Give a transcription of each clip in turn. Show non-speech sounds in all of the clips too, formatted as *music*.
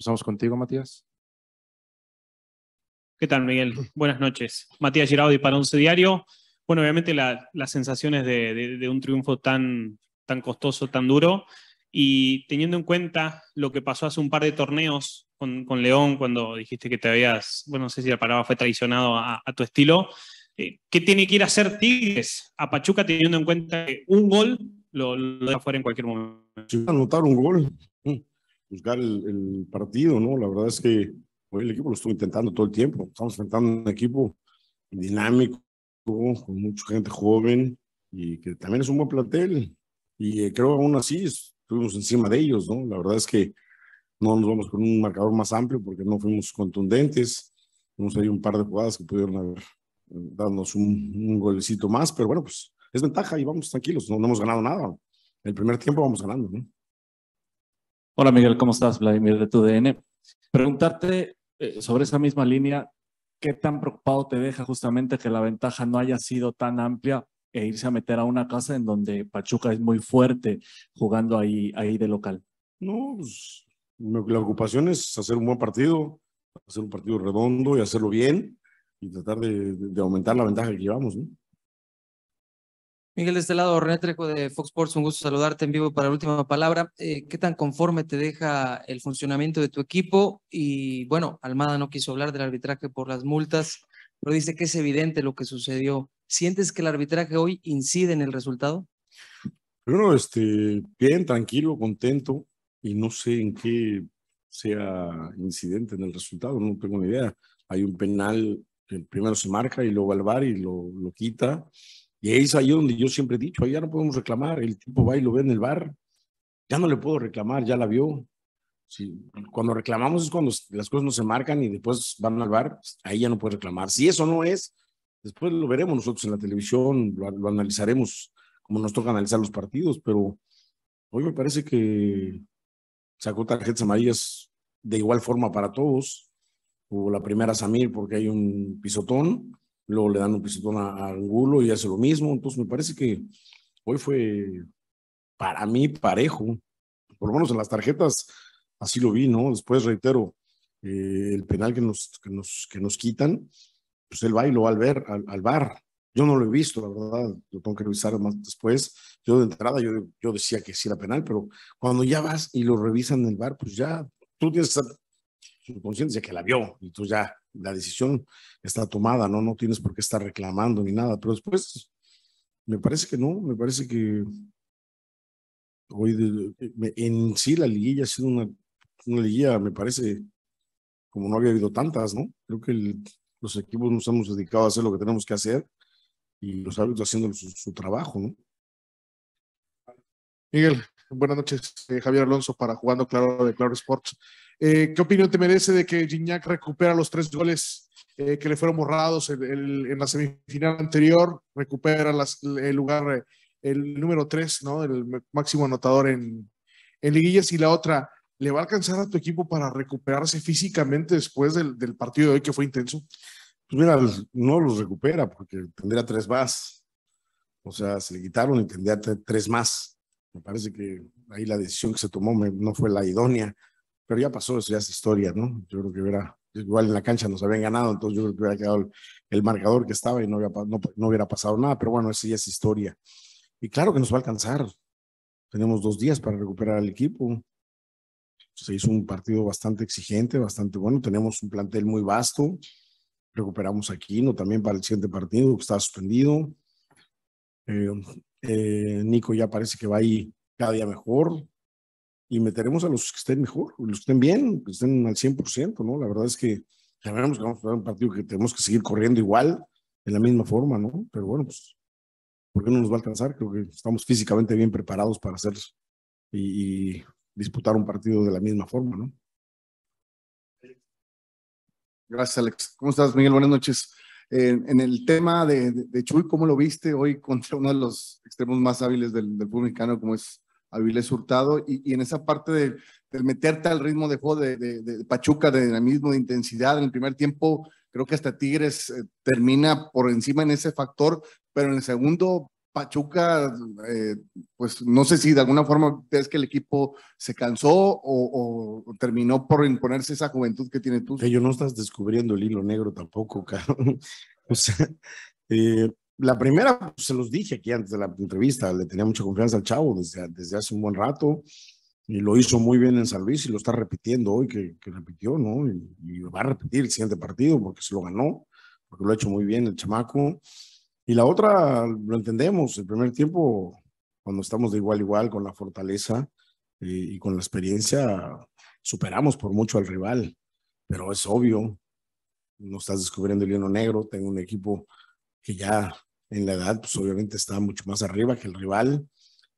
Empezamos contigo, Matías. ¿Qué tal, Miguel? Buenas noches. Matías Giraudi para Once Diario. Bueno, obviamente las sensaciones de, un triunfo tan, tan costoso, tan duro, y teniendo en cuenta lo que pasó hace un par de torneos con, con León, cuando dijiste que te habías, bueno, no sé si la palabra fue traicionado a, tu estilo, eh, ¿qué tiene que ir a hacer Tigres a Pachuca teniendo en cuenta que un gol lo, lo deja fuera en cualquier momento? Si anotar un gol, mm. Buscar el, partido, ¿no? La verdad es que el equipo lo estuvo intentando todo el tiempo. Estamos enfrentando un equipo dinámico, con mucha gente joven y que también es un buen plantel. Y eh, creo aún así estuvimos encima de ellos, ¿no? La verdad es que no nos vamos con un marcador más amplio porque no fuimos contundentes. Tuvimos ahí un par de jugadas que pudieron haber eh, darnos un, golecito más, pero bueno, pues es ventaja y vamos tranquilos, no hemos ganado nada. El primer tiempo vamos ganando, ¿no? Hola Miguel, ¿cómo estás? Vladimir de TUDN. Preguntarte eh, sobre esa misma línea, ¿qué tan preocupado te deja justamente que la ventaja no haya sido tan amplia e irse a meter a una casa en donde Pachuca es muy fuerte jugando ahí, ahí de local? No, pues, la ocupación es hacer un buen partido, hacer un partido redondo y hacerlo bien y tratar de, de aumentar la ventaja que llevamos. ¿no? Miguel, de este lado, René Trejo de Fox Sports, un gusto saludarte en vivo para la última palabra. Eh, ¿Qué tan conforme te deja el funcionamiento de tu equipo? Y bueno, Almada no quiso hablar del arbitraje por las multas, pero dice que es evidente lo que sucedió. ¿Sientes que el arbitraje hoy incide en el resultado? Bueno, este, bien, tranquilo, contento, y no sé en qué sea incidente en el resultado, no tengo ni idea. Hay un penal primero se marca y luego al bar y lo, lo quita y es ahí donde yo siempre he dicho, ahí ya no podemos reclamar, el tipo va y lo ve en el bar, ya no le puedo reclamar, ya la vio. cuando reclamamos es cuando las cosas no se marcan y después van al bar, pues, ahí ya no puede reclamar. Si eso no es, después lo veremos nosotros en la televisión, lo, analizaremos como nos toca analizar los partidos, pero hoy me parece que sacó tarjetas amarillas de igual forma para todos. Hubo la primera Samir porque hay un pisotón, luego le dan un pisotón a, Angulo y hace lo mismo. Entonces me parece que hoy fue para mí parejo, por lo menos en las tarjetas así lo vi, ¿no? Después reitero, eh, el penal que nos, que nos, que nos quitan, pues él va y lo va al ver, al, bar. Yo no lo he visto, la verdad, lo tengo que revisar más después. Yo de entrada, yo, yo decía que sí era penal, pero cuando ya vas y lo revisan en el bar, pues ya tú tienes ya que la vio y tú ya la decisión está tomada, ¿no? No tienes por qué estar reclamando ni nada, pero después me parece que no, me parece que hoy en sí la liguilla ha sido una, una liguilla, me parece, como no había habido tantas, ¿no? Creo que los equipos nos hemos dedicado a hacer lo que tenemos que hacer y los árbitros haciendo su, trabajo, ¿no? Miguel, buenas noches. Eh, Javier Alonso para Jugando Claro de Claro Sports. Eh, ¿Qué opinión te merece de que Gignac recupera los tres goles eh, que le fueron borrados en la semifinal anterior? Recupera el lugar, eh, el número tres, ¿no? El máximo anotador en, liguillas y la otra, ¿le va a alcanzar a tu equipo para recuperarse físicamente después del, partido de hoy que fue intenso? Pues mira, no los recupera porque tendría tres más. O sea, se le quitaron y tendría tres más. Me parece que ahí la decisión que se tomó no fue la idónea. Pero ya pasó eso, ya es historia, ¿no? Yo creo que hubiera, igual en la cancha nos habían ganado, entonces yo creo que hubiera quedado el, marcador que estaba y no, no, hubiera pasado nada, pero bueno, eso ya es historia. Y claro que nos va a alcanzar. Tenemos dos días para recuperar al equipo. Se hizo un partido bastante exigente, bastante bueno. Tenemos un plantel muy vasto. Recuperamos aquí no también para el siguiente partido, que está suspendido. Eh, eh, Nico ya parece que va ahí cada día mejor y meteremos a los que estén mejor, los que estén bien, que estén al 100%, ¿no? La verdad es que sabemos que vamos a jugar un partido que tenemos que seguir corriendo igual, en la misma forma, ¿no? Pero bueno, pues, ¿por qué no nos va a alcanzar? Creo que estamos físicamente bien preparados para hacer y, disputar un partido de la misma forma, ¿no? Gracias, Alex. ¿Cómo estás, Miguel? Buenas noches. en el tema de, Chuy, ¿cómo lo viste hoy contra uno de los extremos más hábiles del, del fútbol mexicano, como es Avilés Hurtado, y, en esa parte de, meterte al ritmo de juego de, Pachuca, de dinamismo, de intensidad en el primer tiempo, creo que hasta Tigres eh, termina por encima en ese factor, pero en el segundo Pachuca, eh, pues no sé si de alguna forma es que el equipo se cansó o, terminó por imponerse esa juventud que tiene tú. que Yo no estás descubriendo el hilo negro tampoco, *laughs* caro. o sea, eh, la primera, pues, se los dije aquí antes de la entrevista, le tenía mucha confianza al chavo desde, desde hace un buen rato y lo hizo muy bien en San Luis y lo está repitiendo hoy, que, repitió, ¿no? Y, va a repetir el siguiente partido porque se lo ganó, porque lo ha hecho muy bien el chamaco. Y la otra, lo entendemos, el primer tiempo, cuando estamos de igual a igual con la fortaleza eh, y, con la experiencia, superamos por mucho al rival, pero es obvio, no estás descubriendo el hielo negro, tengo un equipo que ya en la edad, pues obviamente está mucho más arriba que el rival.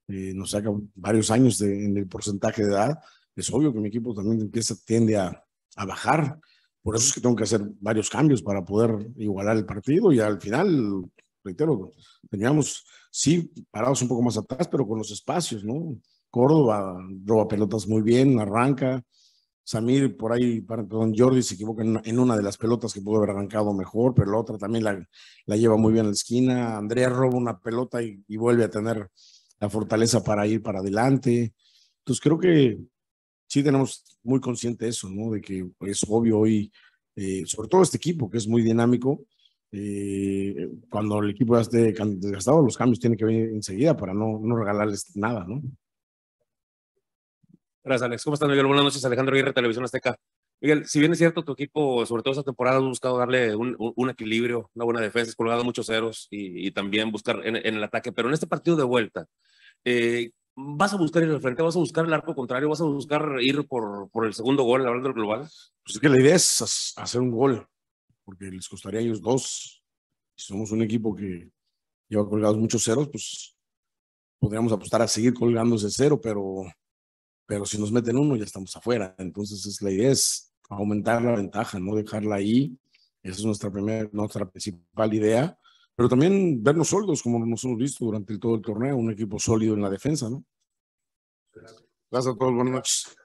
Eh, nos saca varios años en el porcentaje de edad. Es obvio que mi equipo también empieza, tiende a, a bajar. Por eso es que tengo que hacer varios cambios para poder igualar el partido y al final, reitero, teníamos, sí, parados un poco más atrás, pero con los espacios, ¿no? Córdoba roba pelotas muy bien, arranca, Samir por ahí, perdón, Jordi se equivoca en una de las pelotas que pudo haber arrancado mejor, pero la otra también la, lleva muy bien a la esquina. Andrea roba una pelota y, vuelve a tener la fortaleza para ir para adelante. Entonces creo que sí tenemos muy consciente eso, ¿no? De que es obvio hoy, eh, sobre todo este equipo que es muy dinámico, eh, cuando el equipo ya esté desgastado, los cambios tienen que venir enseguida para no, no regalarles nada, ¿no? Gracias, Alex. ¿Cómo estás, Miguel? Buenas noches, Alejandro Aguirre, Televisión Azteca. Miguel, si bien es cierto, tu equipo, sobre todo esta temporada, ha buscado darle un, equilibrio, una buena defensa, colgado muchos ceros y, también buscar en, el ataque, pero en este partido de vuelta, eh, ¿vas a buscar ir al frente? ¿Vas a buscar el arco contrario? ¿Vas a buscar ir por, por el segundo gol, hablando del global? Pues es que la idea es hacer un gol, porque les costaría a ellos dos. Si somos un equipo que lleva colgados muchos ceros, pues podríamos apostar a seguir colgándose cero, pero pero si nos meten uno ya estamos afuera. Entonces es la idea es aumentar la ventaja, no dejarla ahí. Esa es nuestra primera, nuestra principal idea. Pero también vernos sólidos, como nos hemos visto durante todo el torneo, un equipo sólido en la defensa, ¿no? Gracias a todos, buenas noches.